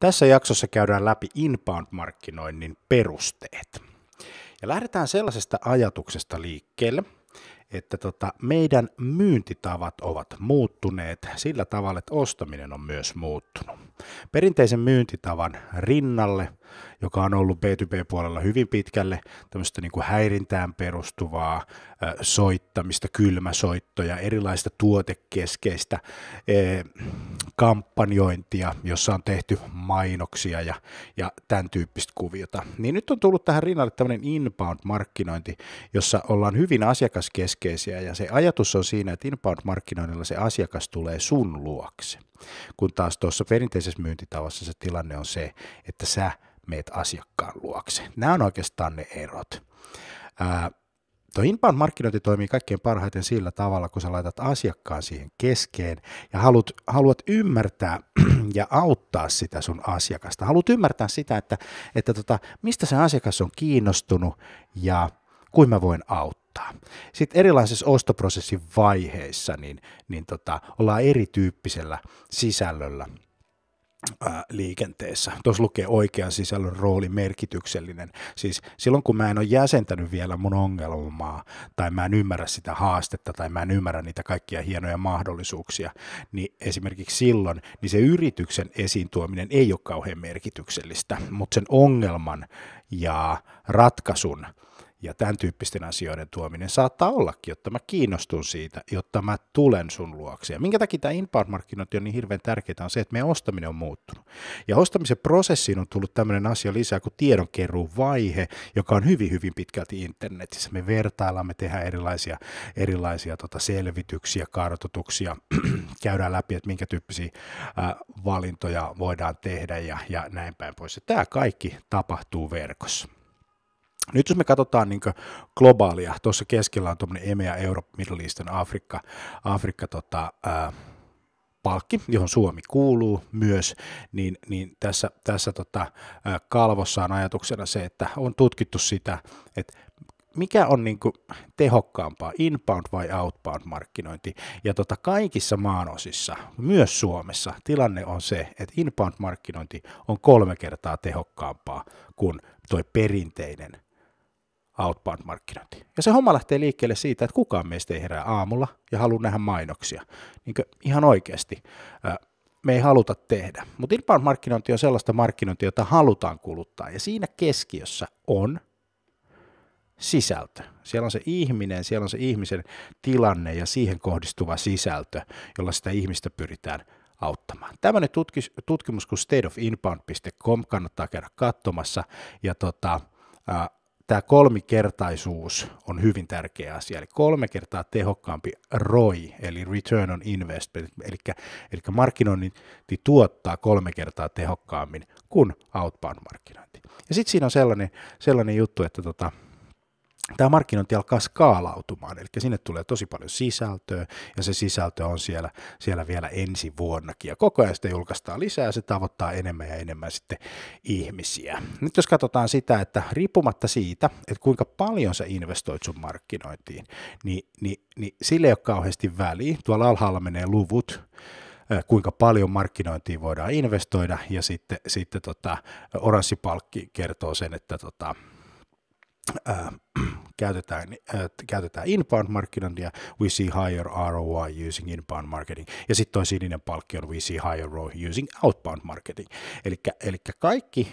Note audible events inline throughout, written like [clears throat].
Tässä jaksossa käydään läpi inbound-markkinoinnin perusteet. Ja lähdetään sellaisesta ajatuksesta liikkeelle, että tota, meidän myyntitavat ovat muuttuneet sillä tavalla, että ostaminen on myös muuttunut perinteisen myyntitavan rinnalle, joka on ollut B2B-puolella hyvin pitkälle tämmöistä niin kuin häirintään perustuvaa soittamista, kylmäsoittoja, erilaista tuotekeskeistä e, kampanjointia, jossa on tehty mainoksia ja, ja tämän tyyppistä kuviota. Niin nyt on tullut tähän rinnalle tämmöinen inbound-markkinointi, jossa ollaan hyvin asiakaskeskeisiä ja se ajatus on siinä, että inbound-markkinoinnilla se asiakas tulee sun luokse. Kun taas tuossa perinteisessä myyntitavassa se tilanne on se, että sä meet asiakkaan luokse. Nämä on oikeastaan ne erot. Ää, Tuo inbound markkinointi toimii kaikkein parhaiten sillä tavalla, kun sä laitat asiakkaan siihen keskeen ja haluat, haluat ymmärtää [clears throat] ja auttaa sitä sun asiakasta. Haluat ymmärtää sitä, että, että tota, mistä se asiakas on kiinnostunut ja kuinka mä voin auttaa sitten erilaisissa ostoprosessin vaiheissa niin, niin tota, ollaan erityyppisellä sisällöllä ää, liikenteessä. Tuossa lukee oikean sisällön rooli merkityksellinen. Siis silloin kun mä en ole jäsentänyt vielä mun ongelmaa, tai mä en ymmärrä sitä haastetta, tai mä en ymmärrä niitä kaikkia hienoja mahdollisuuksia, niin esimerkiksi silloin, niin se yrityksen esiin tuominen ei ole kauhean merkityksellistä, mutta sen ongelman ja ratkaisun ja tämän tyyppisten asioiden tuominen saattaa ollakin, jotta mä kiinnostun siitä, jotta mä tulen sun luokse. Ja minkä takia tämä inbound-markkinointi on niin hirveän tärkeää on se, että meidän ostaminen on muuttunut. Ja ostamisen prosessiin on tullut tämmöinen asia lisää kuin tiedonkeruun vaihe, joka on hyvin, hyvin pitkälti internetissä. Me vertaillaan, me tehdään erilaisia, erilaisia tota selvityksiä, kartoituksia, [clears throat] käydään läpi, että minkä tyyppisiä äh, valintoja voidaan tehdä ja, ja näin päin pois. Ja tämä kaikki tapahtuu verkossa. Nyt jos me katsotaan niin globaalia, tuossa keskellä on tuommoinen EMEA, Europe, Middle Eastern, Afrikka, Afrikka tota, ää, palkki, johon Suomi kuuluu myös, niin, niin tässä, tässä tota, kalvossa on ajatuksena se, että on tutkittu sitä, että mikä on niin kuin tehokkaampaa, inbound vai outbound markkinointi. Ja tota kaikissa maanosissa, myös Suomessa, tilanne on se, että inbound markkinointi on kolme kertaa tehokkaampaa kuin tuo perinteinen outbound-markkinointi. Ja se homma lähtee liikkeelle siitä, että kukaan meistä ei herää aamulla ja halua nähdä mainoksia. Niin ihan oikeasti me ei haluta tehdä. Mutta inbound-markkinointi on sellaista markkinointia, jota halutaan kuluttaa. Ja siinä keskiössä on sisältö. Siellä on se ihminen, siellä on se ihmisen tilanne ja siihen kohdistuva sisältö, jolla sitä ihmistä pyritään auttamaan. Tämmöinen tutkis, tutkimus kuin stateofinbound.com kannattaa käydä katsomassa ja tota, äh, tämä kolmikertaisuus on hyvin tärkeä asia, eli kolme kertaa tehokkaampi ROI, eli Return on Investment, eli, eli markkinointi tuottaa kolme kertaa tehokkaammin kuin outbound-markkinointi. Ja sitten siinä on sellainen, sellainen juttu, että tota, tämä markkinointi alkaa skaalautumaan, eli sinne tulee tosi paljon sisältöä, ja se sisältö on siellä, siellä vielä ensi vuonnakin, ja koko ajan sitä julkaistaan lisää, ja se tavoittaa enemmän ja enemmän sitten ihmisiä. Nyt jos katsotaan sitä, että riippumatta siitä, että kuinka paljon sä investoit sun markkinointiin, niin, niin, niin sille ei ole kauheasti väliä, tuolla alhaalla menee luvut, kuinka paljon markkinointiin voidaan investoida, ja sitten, sitten tota, oranssipalkki kertoo sen, että tota, käytetään, äh, käytetään inbound markkinointia, we see higher ROI using inbound marketing, ja sitten toi sininen palkki on we see higher ROI using outbound marketing. Eli kaikki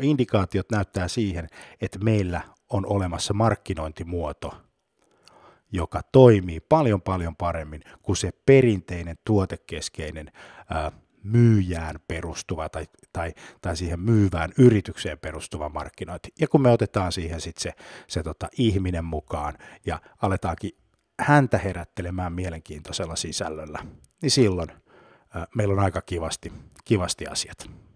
indikaatiot näyttää siihen, että meillä on olemassa markkinointimuoto, joka toimii paljon paljon paremmin kuin se perinteinen tuotekeskeinen äh, myyjään perustuva tai, tai, tai siihen myyvään yritykseen perustuva markkinointi. Ja kun me otetaan siihen sitten se, se tota, ihminen mukaan ja aletaankin häntä herättelemään mielenkiintoisella sisällöllä, niin silloin äh, meillä on aika kivasti, kivasti asiat.